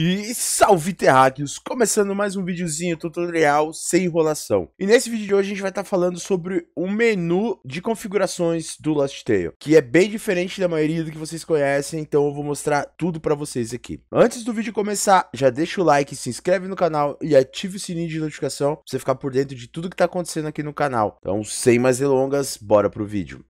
E salve terráqueos! Começando mais um videozinho tutorial sem enrolação. E nesse vídeo de hoje a gente vai estar tá falando sobre o um menu de configurações do Lost Tale, que é bem diferente da maioria do que vocês conhecem, então eu vou mostrar tudo para vocês aqui. Antes do vídeo começar, já deixa o like, se inscreve no canal e ative o sininho de notificação para você ficar por dentro de tudo que está acontecendo aqui no canal. Então, sem mais delongas, bora pro vídeo.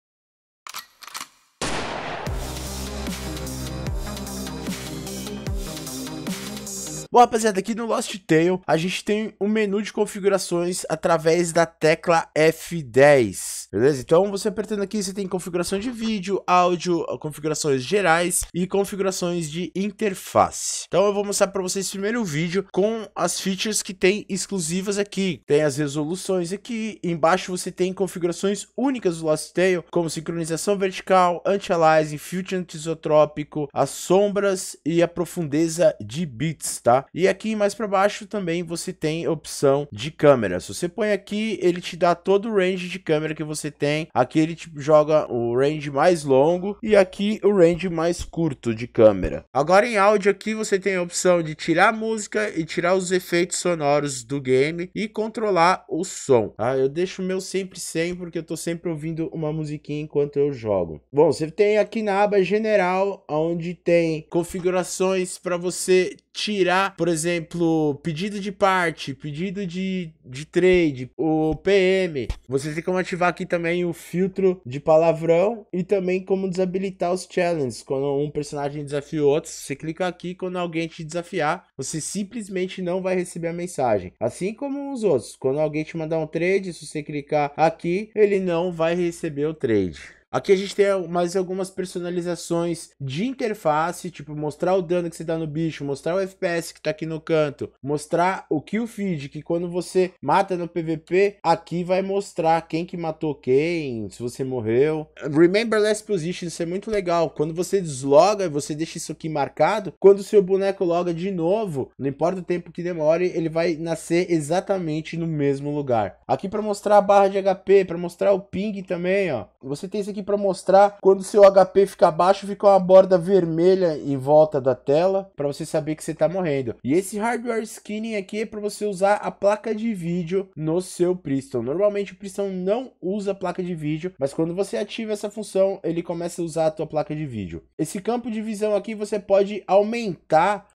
Bom, rapaziada, aqui no Lost Tail, a gente tem um menu de configurações através da tecla F10, beleza? Então, você apertando aqui, você tem configuração de vídeo, áudio, configurações gerais e configurações de interface. Então, eu vou mostrar para vocês primeiro o vídeo com as features que tem exclusivas aqui. Tem as resoluções aqui, embaixo você tem configurações únicas do Lost Tail, como sincronização vertical, anti-aliasing, filtro antisotrópico, as sombras e a profundeza de bits, tá? E aqui mais para baixo também você tem opção de câmera. Se você põe aqui, ele te dá todo o range de câmera que você tem. Aqui ele te joga o range mais longo e aqui o range mais curto de câmera. Agora em áudio aqui você tem a opção de tirar a música e tirar os efeitos sonoros do game e controlar o som. Ah, Eu deixo o meu sempre sem porque eu tô sempre ouvindo uma musiquinha enquanto eu jogo. Bom, você tem aqui na aba geral onde tem configurações para você tirar, por exemplo, pedido de parte, pedido de, de trade, o PM. Você tem como ativar aqui também o filtro de palavrão e também como desabilitar os challenges. Quando um personagem desafia o outro, você clica aqui quando alguém te desafiar, você simplesmente não vai receber a mensagem. Assim como os outros. Quando alguém te mandar um trade, se você clicar aqui, ele não vai receber o trade. Aqui a gente tem mais algumas personalizações de interface, tipo mostrar o dano que você dá no bicho, mostrar o FPS que tá aqui no canto, mostrar o kill feed, que quando você mata no PVP, aqui vai mostrar quem que matou quem, se você morreu. Remember Last Position, isso é muito legal. Quando você desloga, você deixa isso aqui marcado, quando o seu boneco loga de novo, não importa o tempo que demore, ele vai nascer exatamente no mesmo lugar. Aqui para mostrar a barra de HP, para mostrar o ping também, ó. Você tem isso aqui para mostrar quando seu HP fica baixo, fica uma borda vermelha em volta da tela para você saber que você está morrendo. E esse hardware skinning aqui é para você usar a placa de vídeo no seu Priston. Normalmente o Priston não usa placa de vídeo, mas quando você ativa essa função, ele começa a usar a tua placa de vídeo. Esse campo de visão aqui você pode aumentar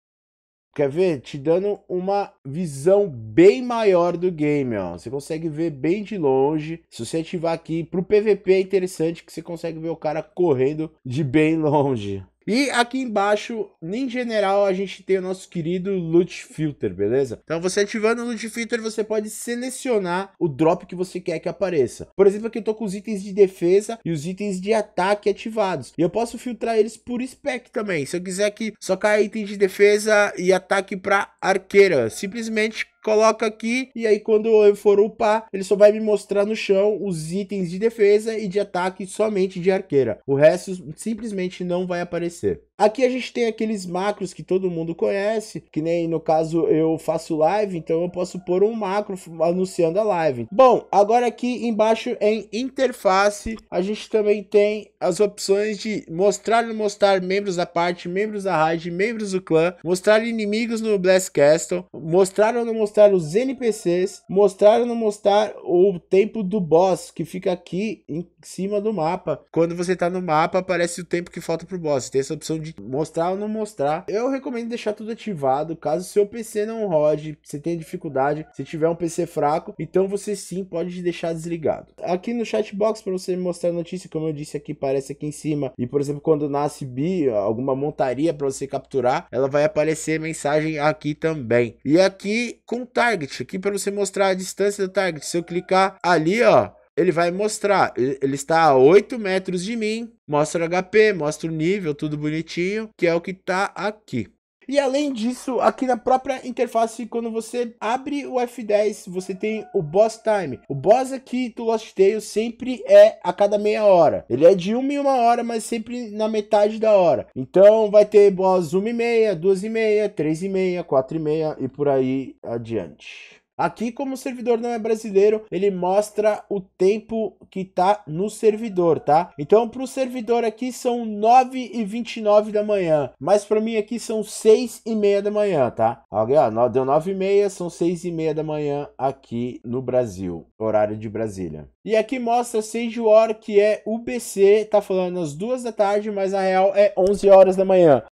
Quer ver? Te dando uma visão bem maior do game, ó. Você consegue ver bem de longe. Se você ativar aqui, pro PVP é interessante que você consegue ver o cara correndo de bem longe. E aqui embaixo, em general, a gente tem o nosso querido Loot Filter, beleza? Então você ativando o Loot Filter, você pode selecionar o drop que você quer que apareça. Por exemplo, aqui eu tô com os itens de defesa e os itens de ataque ativados. E eu posso filtrar eles por spec também. Se eu quiser que só caia item de defesa e ataque para arqueira, simplesmente coloca aqui, e aí quando eu for upar, ele só vai me mostrar no chão os itens de defesa e de ataque somente de arqueira. O resto simplesmente não vai aparecer. Aqui a gente tem aqueles macros que todo mundo conhece, que nem no caso eu faço live, então eu posso pôr um macro anunciando a live. Bom, agora aqui embaixo em interface, a gente também tem as opções de mostrar e mostrar membros da parte, membros da raid, membros do clã, mostrar inimigos no Blast Castle, mostrar ou não mostrar os NPCs, mostrar ou não mostrar o tempo do boss, que fica aqui em cima do mapa. Quando você tá no mapa, aparece o tempo que falta pro boss. Tem essa opção de de mostrar ou não mostrar. Eu recomendo deixar tudo ativado, caso seu PC não rode, você tenha dificuldade, se tiver um PC fraco, então você sim pode deixar desligado. Aqui no chat box para você mostrar notícia, como eu disse aqui, aparece aqui em cima. E por exemplo, quando nasce bi, alguma montaria para você capturar, ela vai aparecer mensagem aqui também. E aqui com target, aqui para você mostrar a distância do target. Se eu clicar ali, ó, ele vai mostrar. Ele está a 8 metros de mim, mostra HP, mostra o nível, tudo bonitinho, que é o que está aqui. E além disso, aqui na própria interface, quando você abre o F10, você tem o boss time. O boss aqui do Lost Tales sempre é a cada meia hora. Ele é de uma em uma hora, mas sempre na metade da hora. Então vai ter boss 1 e meia, duas e meia, três e meia, quatro e meia e por aí adiante. Aqui, como o servidor não é brasileiro, ele mostra o tempo que tá no servidor, tá? Então, para o servidor aqui são 9 e 29 da manhã, mas para mim aqui são 6 e meia da manhã, tá? Alguém, ó, deu 9 e meia, são 6 e meia da manhã aqui no Brasil, horário de Brasília. E aqui mostra Sage War, que é UBC, tá falando às duas da tarde, mas na real é 11 horas da manhã.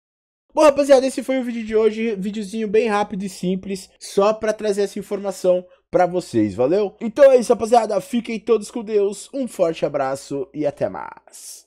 Bom, rapaziada, esse foi o vídeo de hoje, videozinho bem rápido e simples, só para trazer essa informação para vocês, valeu? Então é isso, rapaziada, fiquem todos com Deus, um forte abraço e até mais.